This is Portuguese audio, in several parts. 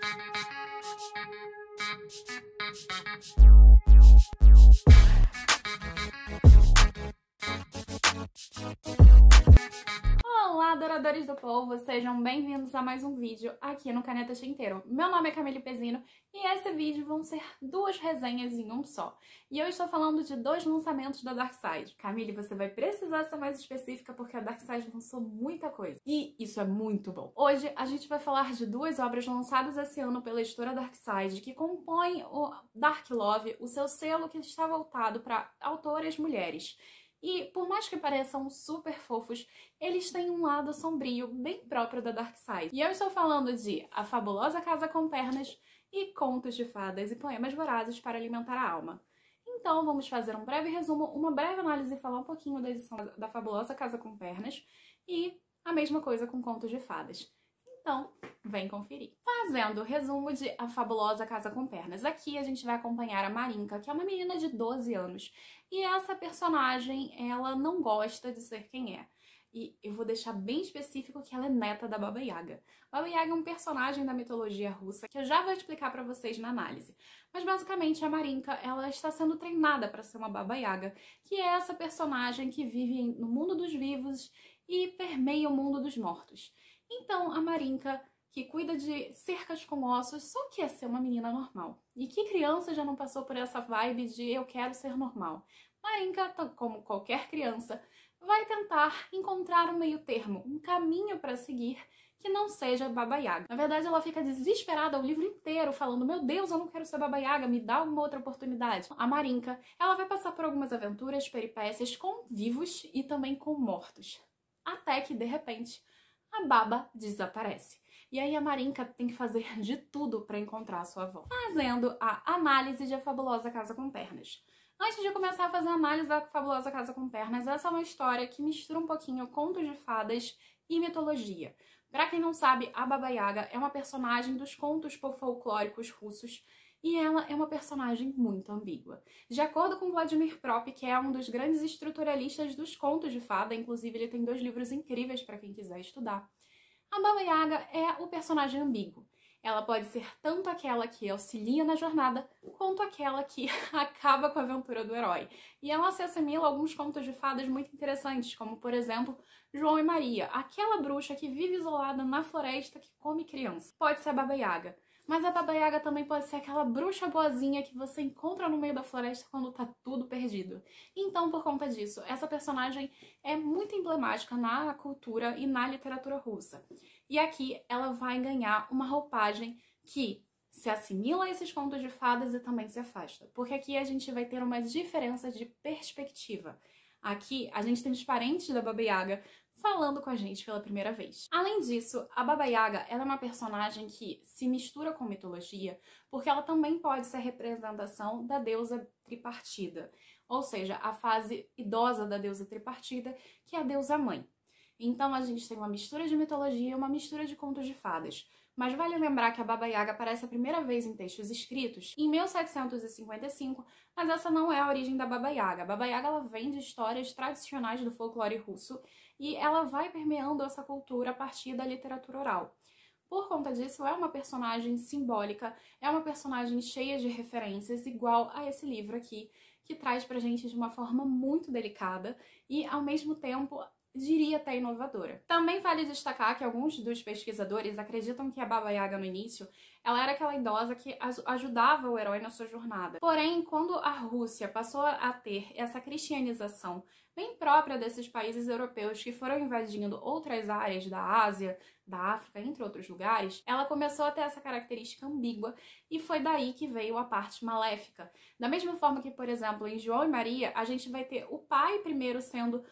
Thank you. adoradores do Povo, sejam bem-vindos a mais um vídeo aqui no Caneta Tinteiro. Meu nome é Camille Pezino e esse vídeo vão ser duas resenhas em um só. E eu estou falando de dois lançamentos da Darkseid. Camille, você vai precisar ser mais específica porque a Darkseid lançou muita coisa. E isso é muito bom. Hoje a gente vai falar de duas obras lançadas esse ano pela editora Darkseid que compõem o Dark Love, o seu selo que está voltado para autoras mulheres. E, por mais que pareçam super fofos, eles têm um lado sombrio bem próprio da Dark Side. E eu estou falando de A Fabulosa Casa com Pernas e Contos de Fadas e Poemas Vorazes para Alimentar a Alma. Então, vamos fazer um breve resumo, uma breve análise e falar um pouquinho da edição da Fabulosa Casa com Pernas e a mesma coisa com Contos de Fadas. Então, vem conferir. Fazendo o resumo de A Fabulosa Casa com Pernas, aqui a gente vai acompanhar a Marinka, que é uma menina de 12 anos. E essa personagem, ela não gosta de ser quem é. E eu vou deixar bem específico que ela é neta da Baba Yaga. Baba Yaga é um personagem da mitologia russa que eu já vou explicar para vocês na análise. Mas basicamente a Marinka, ela está sendo treinada para ser uma Baba Yaga, que é essa personagem que vive no mundo dos vivos e permeia o mundo dos mortos. Então, a Marinka, que cuida de cercas com ossos, só quer ser uma menina normal. E que criança já não passou por essa vibe de eu quero ser normal? Marinka, como qualquer criança, vai tentar encontrar um meio termo, um caminho para seguir que não seja Baba Yaga. Na verdade, ela fica desesperada o livro inteiro falando: "Meu Deus, eu não quero ser Baba Yaga, me dá uma outra oportunidade". A Marinka, ela vai passar por algumas aventuras, peripécias com vivos e também com mortos, até que de repente a baba desaparece. E aí a Marinka tem que fazer de tudo para encontrar sua avó, fazendo a análise de A Fabulosa Casa com Pernas. Antes de começar a fazer a análise da Fabulosa Casa com Pernas, essa é uma história que mistura um pouquinho contos de fadas e mitologia. Para quem não sabe, a Baba Yaga é uma personagem dos contos folclóricos russos e ela é uma personagem muito ambígua. De acordo com Vladimir Prop, que é um dos grandes estruturalistas dos contos de fada, inclusive ele tem dois livros incríveis para quem quiser estudar, a Baba Yaga é o personagem ambíguo. Ela pode ser tanto aquela que auxilia na jornada, quanto aquela que acaba com a aventura do herói. E ela se assimila a alguns contos de fadas muito interessantes, como, por exemplo, João e Maria, aquela bruxa que vive isolada na floresta que come criança. Pode ser a Baba Yaga. Mas a Baba Yaga também pode ser aquela bruxa boazinha que você encontra no meio da floresta quando tá tudo perdido. Então, por conta disso, essa personagem é muito emblemática na cultura e na literatura russa. E aqui ela vai ganhar uma roupagem que se assimila a esses contos de fadas e também se afasta. Porque aqui a gente vai ter uma diferença de perspectiva. Aqui a gente tem os parentes da Baba Yaga falando com a gente pela primeira vez. Além disso, a Baba Yaga é uma personagem que se mistura com mitologia, porque ela também pode ser representação da deusa tripartida, ou seja, a fase idosa da deusa tripartida, que é a deusa mãe. Então a gente tem uma mistura de mitologia e uma mistura de contos de fadas, mas vale lembrar que a Baba Yaga aparece a primeira vez em textos escritos em 1755, mas essa não é a origem da Baba Yaga. A Baba Yaga ela vem de histórias tradicionais do folclore russo e ela vai permeando essa cultura a partir da literatura oral. Por conta disso, é uma personagem simbólica, é uma personagem cheia de referências, igual a esse livro aqui, que traz pra gente de uma forma muito delicada e, ao mesmo tempo, diria até inovadora. Também vale destacar que alguns dos pesquisadores acreditam que a Baba Yaga no início, ela era aquela idosa que ajudava o herói na sua jornada. Porém, quando a Rússia passou a ter essa cristianização bem própria desses países europeus que foram invadindo outras áreas da Ásia, da África, entre outros lugares, ela começou a ter essa característica ambígua e foi daí que veio a parte maléfica. Da mesma forma que, por exemplo, em João e Maria, a gente vai ter o pai primeiro sendo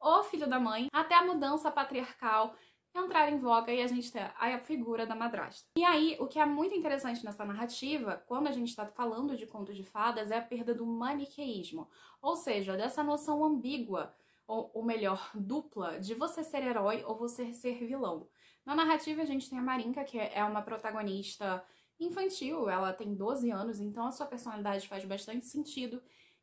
o filho da mãe, até a mudança patriarcal entrar em voga e a gente ter a figura da madrasta. E aí, o que é muito interessante nessa narrativa, quando a gente está falando de contos de fadas, é a perda do maniqueísmo, ou seja, dessa noção ambígua, ou, ou melhor, dupla, de você ser herói ou você ser vilão. Na narrativa, a gente tem a Marinka, que é uma protagonista infantil, ela tem 12 anos, então a sua personalidade faz bastante sentido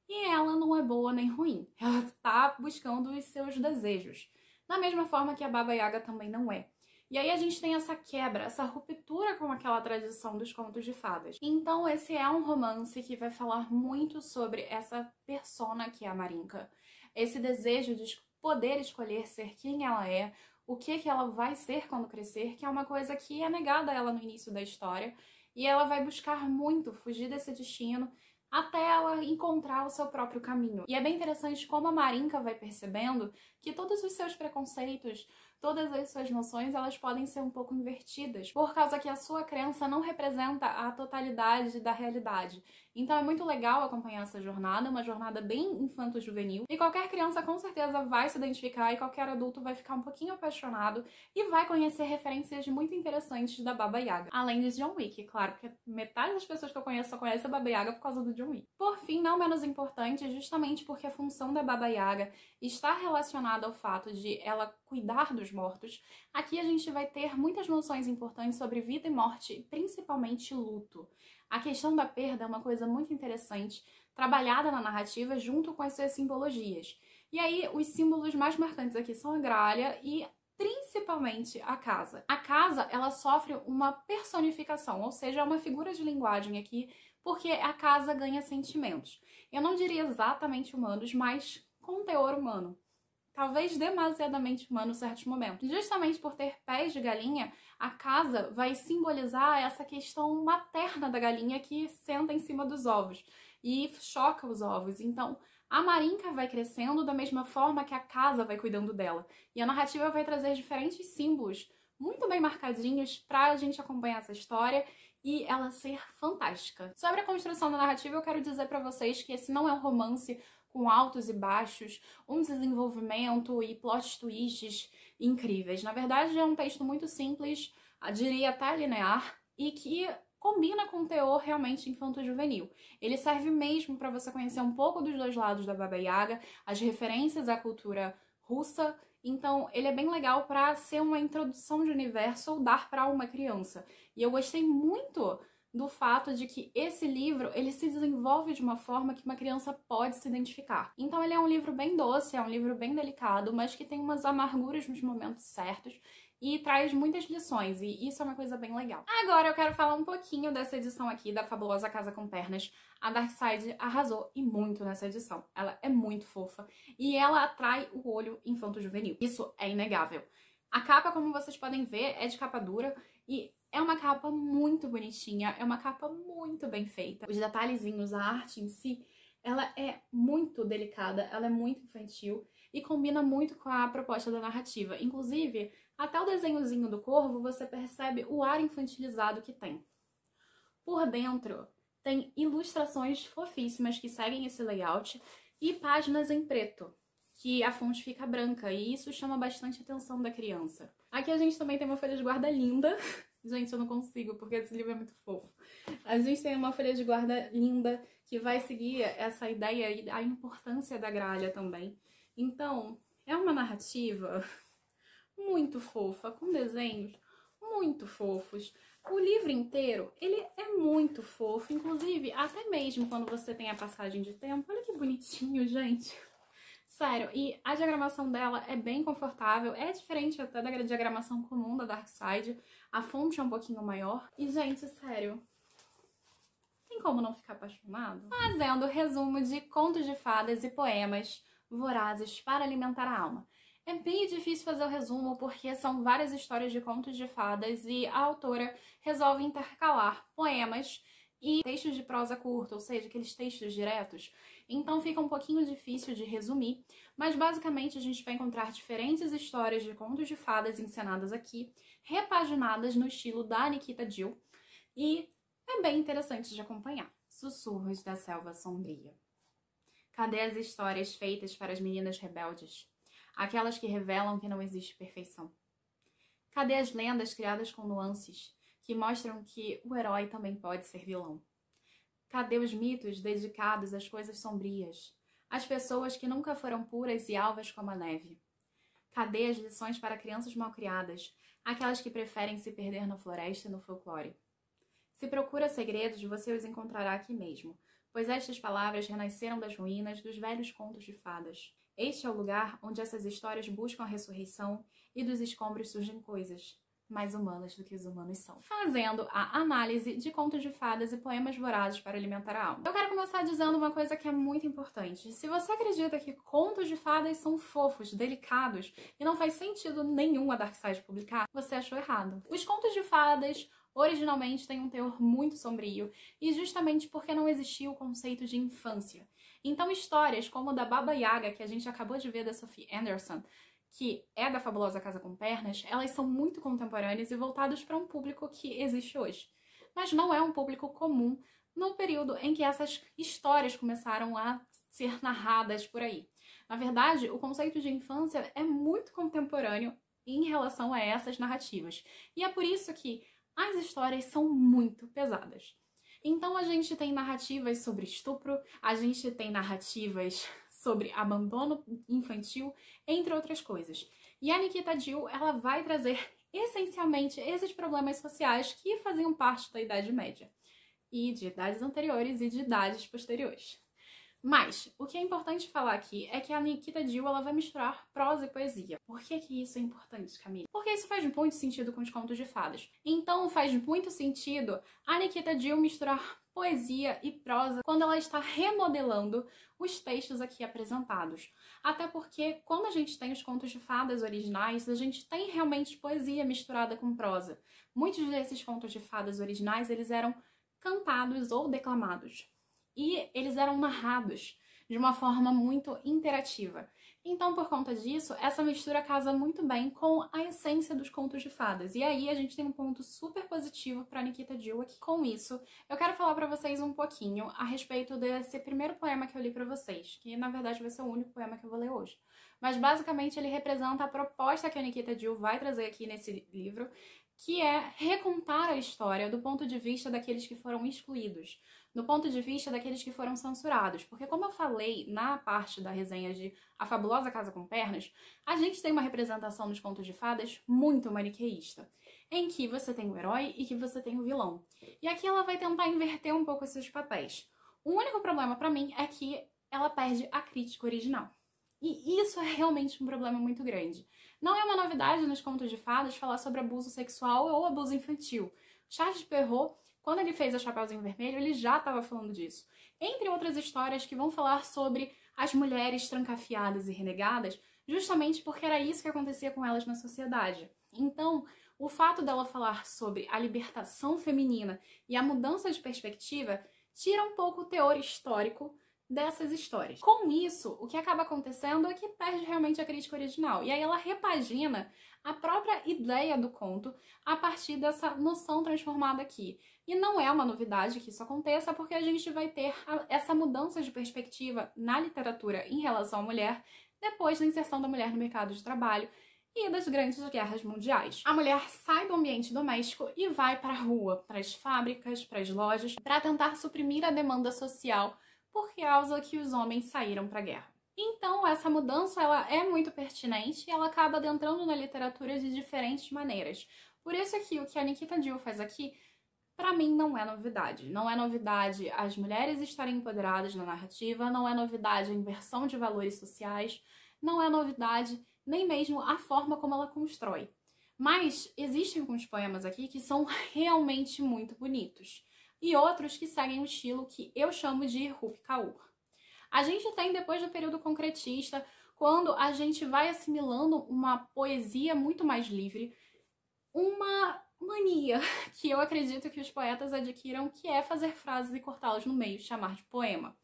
e ela não é boa nem ruim. Ela está buscando os seus desejos. Da mesma forma que a Baba Yaga também não é. E aí a gente tem essa quebra, essa ruptura com aquela tradição dos contos de fadas. Então esse é um romance que vai falar muito sobre essa persona que é a Marinka. Esse desejo de poder escolher ser quem ela é, o que que ela vai ser quando crescer, que é uma coisa que é negada a ela no início da história, e ela vai buscar muito fugir desse destino até ela encontrar o seu próprio caminho. E é bem interessante como a Marinka vai percebendo que todos os seus preconceitos, todas as suas noções, elas podem ser um pouco invertidas, por causa que a sua crença não representa a totalidade da realidade. Então é muito legal acompanhar essa jornada, uma jornada bem infanto-juvenil. E qualquer criança com certeza vai se identificar e qualquer adulto vai ficar um pouquinho apaixonado e vai conhecer referências muito interessantes da Baba Yaga. Além de John Wick, claro, porque metade das pessoas que eu conheço só conhece a Baba Yaga por causa do John Wick. Por fim, não menos importante, é justamente porque a função da Baba Yaga está relacionada ao fato de ela cuidar dos mortos, aqui a gente vai ter muitas noções importantes sobre vida e morte, principalmente luto. A questão da perda é uma coisa muito interessante, trabalhada na narrativa junto com as suas simbologias. E aí, os símbolos mais marcantes aqui são a gralha e principalmente a casa. A casa, ela sofre uma personificação, ou seja, é uma figura de linguagem aqui, porque a casa ganha sentimentos. Eu não diria exatamente humanos, mas com teor humano. Talvez demasiadamente humano em certos momentos. Justamente por ter pés de galinha, a casa vai simbolizar essa questão materna da galinha que senta em cima dos ovos e choca os ovos. Então, a marinca vai crescendo da mesma forma que a casa vai cuidando dela. E a narrativa vai trazer diferentes símbolos muito bem marcadinhos para a gente acompanhar essa história e ela ser fantástica. Sobre a construção da narrativa, eu quero dizer para vocês que esse não é um romance com altos e baixos, um desenvolvimento e plot twists incríveis. Na verdade, é um texto muito simples, diria até linear, e que combina com o teor realmente infanto-juvenil. Ele serve mesmo para você conhecer um pouco dos dois lados da Baba Yaga, as referências à cultura russa. Então, ele é bem legal para ser uma introdução de universo ou dar para uma criança. E eu gostei muito do fato de que esse livro ele se desenvolve de uma forma que uma criança pode se identificar. Então ele é um livro bem doce, é um livro bem delicado, mas que tem umas amarguras nos momentos certos e traz muitas lições, e isso é uma coisa bem legal. Agora eu quero falar um pouquinho dessa edição aqui da fabulosa Casa com Pernas. A Darkseid arrasou e muito nessa edição. Ela é muito fofa e ela atrai o olho infanto-juvenil. Isso é inegável. A capa, como vocês podem ver, é de capa dura e é uma capa muito bonitinha, é uma capa muito bem feita. Os detalhezinhos, a arte em si, ela é muito delicada, ela é muito infantil e combina muito com a proposta da narrativa. Inclusive, até o desenhozinho do corvo você percebe o ar infantilizado que tem. Por dentro, tem ilustrações fofíssimas que seguem esse layout e páginas em preto que a fonte fica branca e isso chama bastante a atenção da criança. Aqui a gente também tem uma folha de guarda linda. Gente, eu não consigo porque esse livro é muito fofo. A gente tem uma folha de guarda linda que vai seguir essa ideia e a importância da gralha também. Então, é uma narrativa muito fofa, com desenhos muito fofos. O livro inteiro, ele é muito fofo, inclusive até mesmo quando você tem a passagem de tempo. Olha que bonitinho, gente. Sério, e a diagramação dela é bem confortável, é diferente até da diagramação comum da side a fonte é um pouquinho maior. E, gente, sério, tem como não ficar apaixonado? Fazendo resumo de contos de fadas e poemas vorazes para alimentar a alma. É bem difícil fazer o resumo porque são várias histórias de contos de fadas e a autora resolve intercalar poemas e textos de prosa curta, ou seja, aqueles textos diretos então fica um pouquinho difícil de resumir, mas basicamente a gente vai encontrar diferentes histórias de contos de fadas encenadas aqui, repaginadas no estilo da Nikita Jill, e é bem interessante de acompanhar. Sussurros da Selva Sombria. Cadê as histórias feitas para as meninas rebeldes? Aquelas que revelam que não existe perfeição. Cadê as lendas criadas com nuances que mostram que o herói também pode ser vilão? Cadê os mitos dedicados às coisas sombrias? Às pessoas que nunca foram puras e alvas como a neve? Cadê as lições para crianças malcriadas, aquelas que preferem se perder na floresta e no folclore? Se procura segredos, você os encontrará aqui mesmo, pois estas palavras renasceram das ruínas dos velhos contos de fadas. Este é o lugar onde essas histórias buscam a ressurreição e dos escombros surgem coisas, mais humanas do que os humanos são, fazendo a análise de contos de fadas e poemas vorazes para alimentar a alma. Eu quero começar dizendo uma coisa que é muito importante. Se você acredita que contos de fadas são fofos, delicados e não faz sentido nenhum a Darkseid publicar, você achou errado. Os contos de fadas originalmente têm um teor muito sombrio e justamente porque não existia o conceito de infância. Então, histórias como a da Baba Yaga, que a gente acabou de ver da Sophie Anderson, que é da fabulosa Casa com Pernas, elas são muito contemporâneas e voltadas para um público que existe hoje, mas não é um público comum no período em que essas histórias começaram a ser narradas por aí. Na verdade, o conceito de infância é muito contemporâneo em relação a essas narrativas, e é por isso que as histórias são muito pesadas. Então a gente tem narrativas sobre estupro, a gente tem narrativas sobre abandono infantil entre outras coisas. E a Nikita Dill, ela vai trazer essencialmente esses problemas sociais que faziam parte da Idade Média, e de idades anteriores e de idades posteriores. Mas o que é importante falar aqui é que a Nikita Dill ela vai misturar prosa e poesia. Por que, que isso é importante, Camille? Porque isso faz muito sentido com os contos de fadas. Então faz muito sentido a Nikita Dill misturar poesia e prosa quando ela está remodelando os textos aqui apresentados. Até porque, quando a gente tem os contos de fadas originais, a gente tem realmente poesia misturada com prosa. Muitos desses contos de fadas originais, eles eram cantados ou declamados. E eles eram narrados de uma forma muito interativa. Então, por conta disso, essa mistura casa muito bem com a essência dos contos de fadas. E aí a gente tem um ponto super positivo para Nikita Dewey. Com isso, eu quero falar para vocês um pouquinho a respeito desse primeiro poema que eu li para vocês, que na verdade vai ser o único poema que eu vou ler hoje. Mas basicamente ele representa a proposta que a Nikita Dewey vai trazer aqui nesse livro, que é recontar a história do ponto de vista daqueles que foram excluídos do ponto de vista daqueles que foram censurados. Porque, como eu falei na parte da resenha de A Fabulosa Casa com Pernas, a gente tem uma representação nos contos de fadas muito maniqueísta, em que você tem o herói e que você tem o vilão. E aqui ela vai tentar inverter um pouco esses papéis. O único problema para mim é que ela perde a crítica original. E isso é realmente um problema muito grande. Não é uma novidade nos contos de fadas falar sobre abuso sexual ou abuso infantil. Charles Perrault quando ele fez a Chapeuzinho Vermelho, ele já estava falando disso. Entre outras histórias que vão falar sobre as mulheres trancafiadas e renegadas, justamente porque era isso que acontecia com elas na sociedade. Então, o fato dela falar sobre a libertação feminina e a mudança de perspectiva tira um pouco o teor histórico dessas histórias. Com isso, o que acaba acontecendo é que perde realmente a crítica original. E aí ela repagina a própria ideia do conto a partir dessa noção transformada aqui. E não é uma novidade que isso aconteça, porque a gente vai ter essa mudança de perspectiva na literatura em relação à mulher depois da inserção da mulher no mercado de trabalho e das grandes guerras mundiais. A mulher sai do ambiente doméstico e vai para a rua, para as fábricas, para as lojas, para tentar suprimir a demanda social por causa que os homens saíram para a guerra. Então, essa mudança ela é muito pertinente e ela acaba adentrando na literatura de diferentes maneiras. Por isso aqui, o que a Nikita Dill faz aqui, para mim não é novidade. Não é novidade as mulheres estarem empoderadas na narrativa, não é novidade a inversão de valores sociais, não é novidade nem mesmo a forma como ela constrói. Mas existem alguns poemas aqui que são realmente muito bonitos e outros que seguem um estilo que eu chamo de Rupi Kaur. A gente tem depois do período concretista, quando a gente vai assimilando uma poesia muito mais livre, uma mania que eu acredito que os poetas adquiram, que é fazer frases e cortá-las no meio, chamar de poema.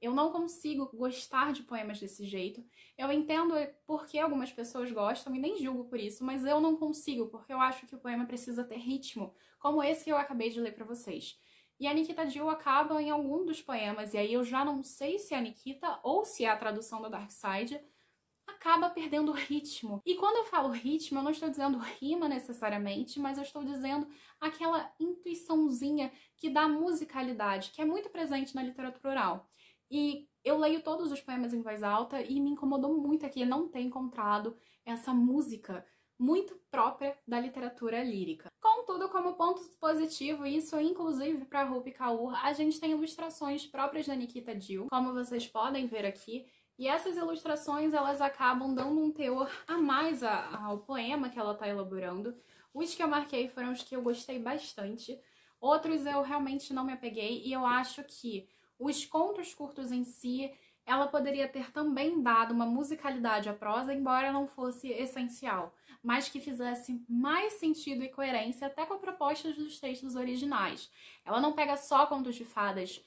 Eu não consigo gostar de poemas desse jeito. Eu entendo por que algumas pessoas gostam e nem julgo por isso, mas eu não consigo, porque eu acho que o poema precisa ter ritmo, como esse que eu acabei de ler para vocês. E a Nikita Jill acaba em algum dos poemas, e aí eu já não sei se é a Nikita ou se é a tradução da Darkseid, acaba perdendo o ritmo. E quando eu falo ritmo, eu não estou dizendo rima necessariamente, mas eu estou dizendo aquela intuiçãozinha que dá musicalidade, que é muito presente na literatura oral. E eu leio todos os poemas em voz alta e me incomodou muito aqui não ter encontrado essa música muito própria da literatura lírica. Contudo, como ponto positivo, isso inclusive para Rupi Kaur, a gente tem ilustrações próprias da Nikita Dill, como vocês podem ver aqui, e essas ilustrações elas acabam dando um teor a mais ao poema que ela está elaborando. Os que eu marquei foram os que eu gostei bastante, outros eu realmente não me apeguei, e eu acho que os contos curtos em si ela poderia ter também dado uma musicalidade à prosa, embora não fosse essencial, mas que fizesse mais sentido e coerência até com a proposta dos textos originais. Ela não pega só contos de fadas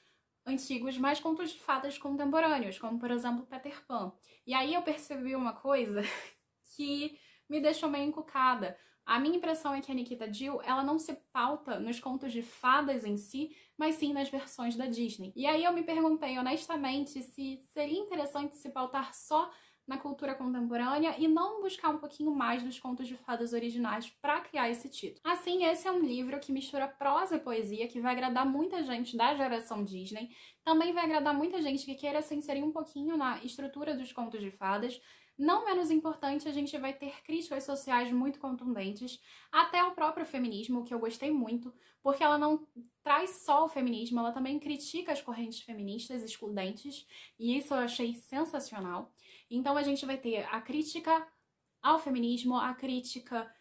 antigos, mas contos de fadas contemporâneos, como por exemplo Peter Pan. E aí eu percebi uma coisa que me deixou meio encucada, a minha impressão é que a Nikita Jill, ela não se pauta nos contos de fadas em si, mas sim nas versões da Disney. E aí eu me perguntei honestamente se seria interessante se pautar só na cultura contemporânea e não buscar um pouquinho mais dos contos de fadas originais para criar esse título. Assim, esse é um livro que mistura prosa e poesia, que vai agradar muita gente da geração Disney, também vai agradar muita gente que queira se inserir um pouquinho na estrutura dos contos de fadas, não menos importante, a gente vai ter críticas sociais muito contundentes, até o próprio feminismo, que eu gostei muito, porque ela não traz só o feminismo, ela também critica as correntes feministas excludentes, e isso eu achei sensacional. Então a gente vai ter a crítica ao feminismo, a crítica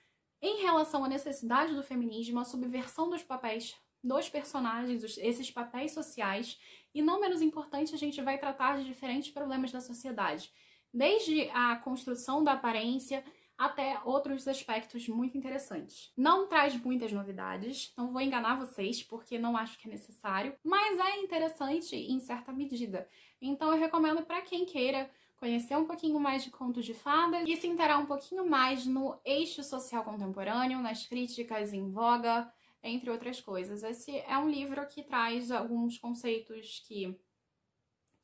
em relação à necessidade do feminismo, a subversão dos papéis dos personagens, esses papéis sociais, e não menos importante, a gente vai tratar de diferentes problemas da sociedade desde a construção da aparência até outros aspectos muito interessantes. Não traz muitas novidades, não vou enganar vocês porque não acho que é necessário, mas é interessante em certa medida. Então eu recomendo para quem queira conhecer um pouquinho mais de contos de fadas e se interar um pouquinho mais no eixo social contemporâneo, nas críticas em voga, entre outras coisas. Esse é um livro que traz alguns conceitos que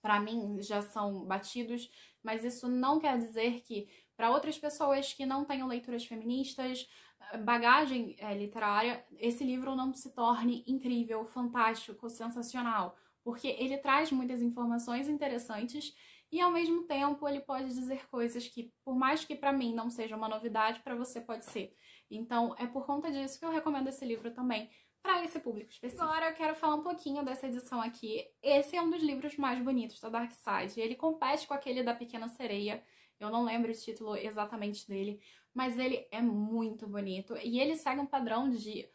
para mim já são batidos, mas isso não quer dizer que para outras pessoas que não tenham leituras feministas, eh, bagagem é, literária, esse livro não se torne incrível, fantástico, sensacional, porque ele traz muitas informações interessantes e ao mesmo tempo ele pode dizer coisas que, por mais que para mim não seja uma novidade, para você pode ser. Então é por conta disso que eu recomendo esse livro também para esse público específico. Agora eu quero falar um pouquinho dessa edição aqui. Esse é um dos livros mais bonitos da Dark Side. Ele compete com aquele da Pequena Sereia. Eu não lembro o título exatamente dele, mas ele é muito bonito e ele segue um padrão de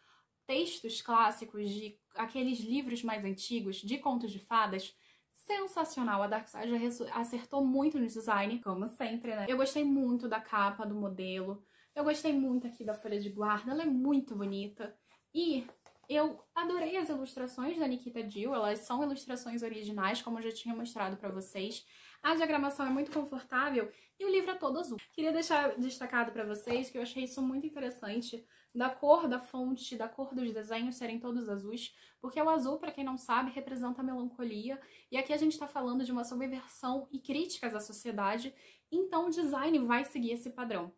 textos clássicos, de aqueles livros mais antigos, de contos de fadas, sensacional. A Dark Side acertou muito no design, como sempre, né? Eu gostei muito da capa, do modelo. Eu gostei muito aqui da folha de guarda, ela é muito bonita. E eu adorei as ilustrações da Nikita Dill, elas são ilustrações originais, como eu já tinha mostrado para vocês. A diagramação é muito confortável e o livro é todo azul. Queria deixar destacado para vocês que eu achei isso muito interessante, da cor da fonte, da cor dos desenhos serem todos azuis, porque o azul, para quem não sabe, representa a melancolia, e aqui a gente está falando de uma subversão e críticas à sociedade, então o design vai seguir esse padrão.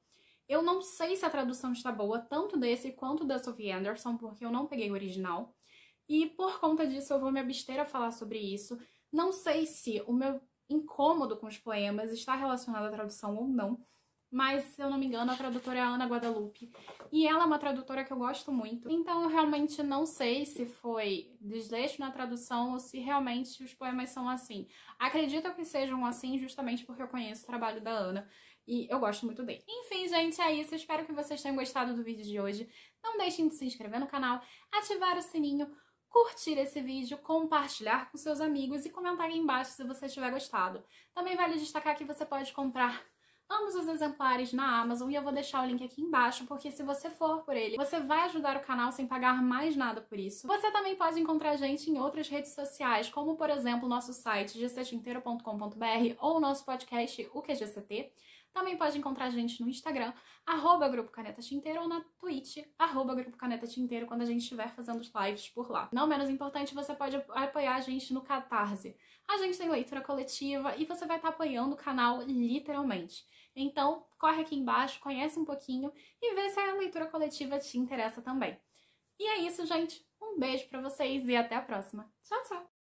Eu não sei se a tradução está boa, tanto desse quanto da Sophie Anderson, porque eu não peguei o original. E por conta disso eu vou me abster a falar sobre isso. Não sei se o meu incômodo com os poemas está relacionado à tradução ou não, mas se eu não me engano, a tradutora é a Ana Guadalupe. E ela é uma tradutora que eu gosto muito. Então eu realmente não sei se foi desleixo na tradução ou se realmente os poemas são assim. Acredito que sejam assim justamente porque eu conheço o trabalho da Ana e eu gosto muito dele. Enfim, gente, é isso. Eu espero que vocês tenham gostado do vídeo de hoje. Não deixem de se inscrever no canal, ativar o sininho, curtir esse vídeo, compartilhar com seus amigos e comentar aqui embaixo se você tiver gostado. Também vale destacar que você pode comprar ambos os exemplares na Amazon e eu vou deixar o link aqui embaixo, porque se você for por ele, você vai ajudar o canal sem pagar mais nada por isso. Você também pode encontrar a gente em outras redes sociais, como por exemplo nosso site gctinteiro.com.br ou nosso podcast o UQGCT. Também pode encontrar a gente no Instagram, arroba Grupo Caneta Tinteiro, ou na Twitch, arroba Grupo Caneta Tinteiro, quando a gente estiver fazendo os lives por lá. Não menos importante, você pode apoiar a gente no Catarse. A gente tem leitura coletiva e você vai estar tá apoiando o canal literalmente. Então, corre aqui embaixo, conhece um pouquinho e vê se a leitura coletiva te interessa também. E é isso, gente. Um beijo para vocês e até a próxima. Tchau, tchau!